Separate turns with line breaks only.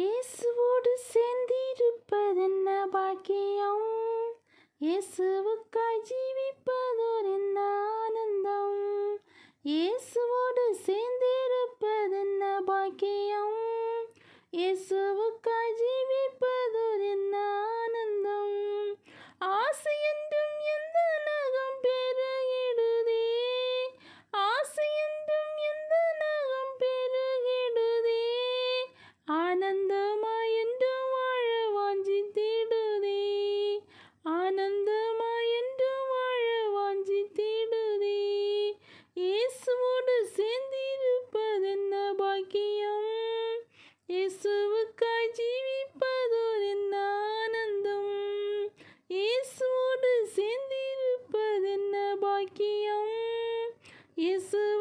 இயேசுவோடு சேர்ந்திருப்பதென்ன பாக்கியம் இயேசுவுக்காய் ஜீவிப்பதோர் என்ன ஆனந்தம் இயேசுவோடு சேர்ந்திருப்பதென்ன பாக்கியம் இயேசு இயேசுவுக்காய் ஜீவிப்பதோரென்ன ஆனந்தம் இயேசுவோடு சேர்ந்திருப்பதென்ன பாக்கியம் இயேசு